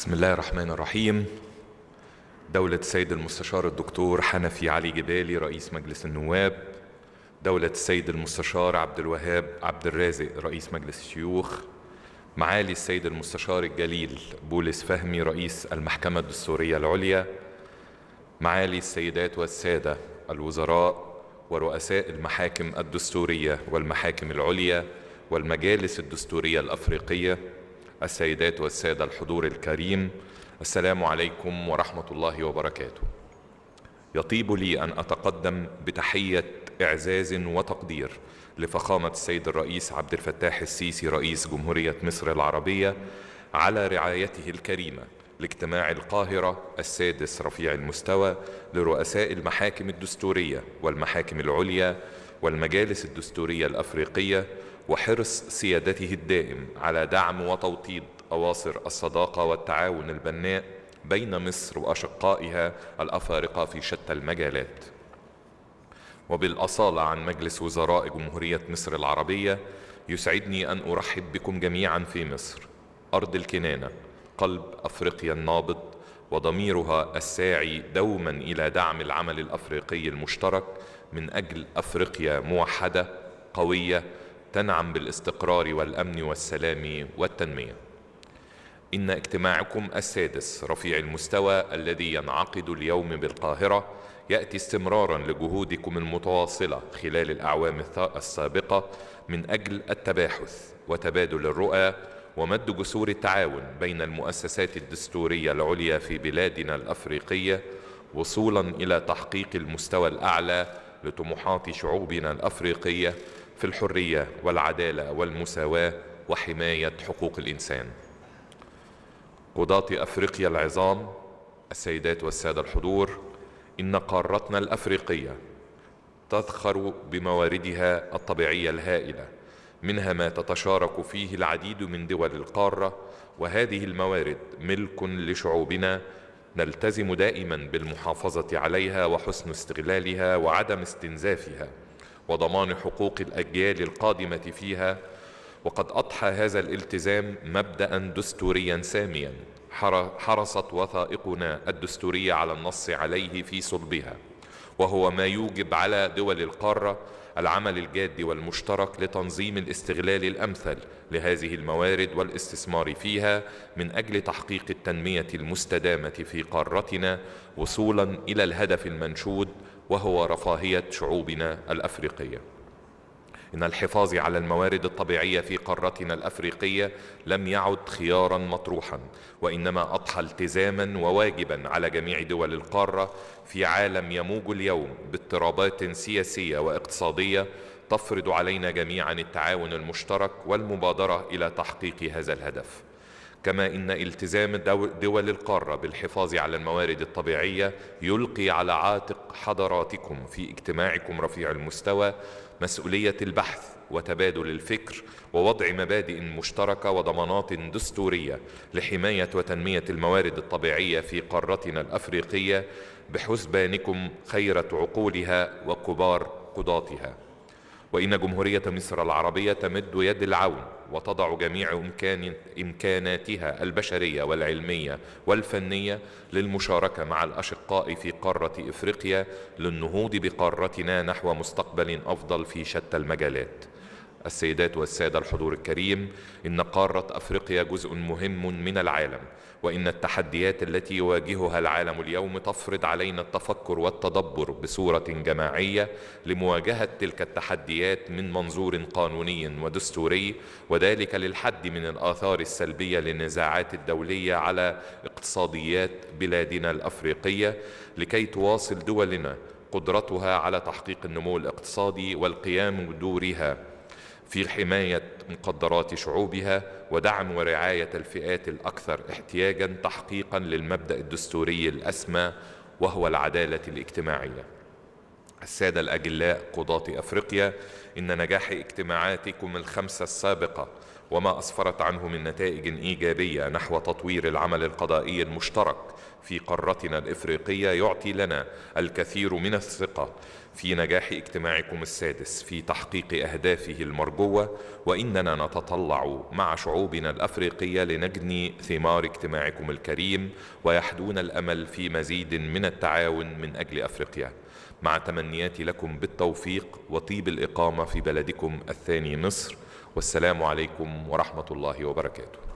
بسم الله الرحمن الرحيم دولة السيد المستشار الدكتور حنفي علي جبالي رئيس مجلس النواب دولة السيد المستشار عبد الوهاب عبد الرازق رئيس مجلس الشيوخ معالي السيد المستشار الجليل بولس فهمي رئيس المحكمة الدستورية العليا معالي السيدات والسادة الوزراء ورؤساء المحاكم الدستورية والمحاكم العليا والمجالس الدستورية الأفريقية السيدات والسادة الحضور الكريم السلام عليكم ورحمة الله وبركاته يطيب لي أن أتقدم بتحية إعزاز وتقدير لفخامة السيد الرئيس عبد الفتاح السيسي رئيس جمهورية مصر العربية على رعايته الكريمة لاجتماع القاهرة السادس رفيع المستوى لرؤساء المحاكم الدستورية والمحاكم العليا والمجالس الدستورية الأفريقية وحرص سيادته الدائم على دعم وتوطيد أواصر الصداقة والتعاون البناء بين مصر وأشقائها الأفارقة في شتى المجالات وبالأصالة عن مجلس وزراء جمهورية مصر العربية يسعدني أن أرحب بكم جميعا في مصر أرض الكنانة قلب أفريقيا النابض وضميرها الساعي دوما إلى دعم العمل الأفريقي المشترك من أجل أفريقيا موحدة قوية تنعم بالاستقرار والامن والسلام والتنميه ان اجتماعكم السادس رفيع المستوى الذي ينعقد اليوم بالقاهره ياتي استمرارا لجهودكم المتواصله خلال الاعوام السابقه من اجل التباحث وتبادل الرؤى ومد جسور التعاون بين المؤسسات الدستوريه العليا في بلادنا الافريقيه وصولا الى تحقيق المستوى الاعلى لطموحات شعوبنا الافريقيه في الحرية والعدالة والمساواة وحماية حقوق الإنسان قضاة أفريقيا العظام السيدات والسادة الحضور إن قارتنا الأفريقية تذخر بمواردها الطبيعية الهائلة منها ما تتشارك فيه العديد من دول القارة وهذه الموارد ملك لشعوبنا نلتزم دائما بالمحافظة عليها وحسن استغلالها وعدم استنزافها وضمان حقوق الأجيال القادمة فيها وقد أضحى هذا الالتزام مبدأ دستوريا ساميا حرصت وثائقنا الدستورية على النص عليه في صلبها وهو ما يوجب على دول القارة العمل الجاد والمشترك لتنظيم الاستغلال الأمثل لهذه الموارد والاستثمار فيها من أجل تحقيق التنمية المستدامة في قارتنا وصولا إلى الهدف المنشود وهو رفاهية شعوبنا الأفريقية إن الحفاظ على الموارد الطبيعية في قارتنا الأفريقية لم يعد خيارا مطروحا وإنما أضحى التزاما وواجبا على جميع دول القارة في عالم يموج اليوم باضطرابات سياسية واقتصادية تفرض علينا جميعا التعاون المشترك والمبادرة إلى تحقيق هذا الهدف كما إن التزام دول القارة بالحفاظ على الموارد الطبيعية يلقي على عاتق حضراتكم في اجتماعكم رفيع المستوى مسؤولية البحث وتبادل الفكر ووضع مبادئ مشتركة وضمانات دستورية لحماية وتنمية الموارد الطبيعية في قارتنا الأفريقية بحسبانكم خيرة عقولها وكبار قضاتها وإن جمهورية مصر العربية تمد يد العون وتضع جميع إمكان إمكاناتها البشرية والعلمية والفنية للمشاركة مع الأشقاء في قارة إفريقيا للنهوض بقارتنا نحو مستقبل أفضل في شتى المجالات السيدات والسادة الحضور الكريم إن قارة أفريقيا جزء مهم من العالم وإن التحديات التي يواجهها العالم اليوم تفرض علينا التفكر والتدبر بصورة جماعية لمواجهة تلك التحديات من منظور قانوني ودستوري وذلك للحد من الآثار السلبية للنزاعات الدولية على اقتصاديات بلادنا الأفريقية لكي تواصل دولنا قدرتها على تحقيق النمو الاقتصادي والقيام بدورها في حماية مقدرات شعوبها ودعم ورعاية الفئات الأكثر احتياجا تحقيقا للمبدأ الدستوري الأسمى وهو العدالة الاجتماعية السادة الأجلاء قضاة أفريقيا إن نجاح اجتماعاتكم الخمسة السابقة وما أسفرت عنه من نتائج إيجابية نحو تطوير العمل القضائي المشترك في قارتنا الإفريقية يعطي لنا الكثير من الثقة في نجاح اجتماعكم السادس في تحقيق أهدافه المرجوة وإننا نتطلع مع شعوبنا الأفريقية لنجني ثمار اجتماعكم الكريم ويحدون الأمل في مزيد من التعاون من أجل أفريقيا مع تمنياتي لكم بالتوفيق وطيب الإقامة في بلدكم الثاني مصر والسلام عليكم ورحمة الله وبركاته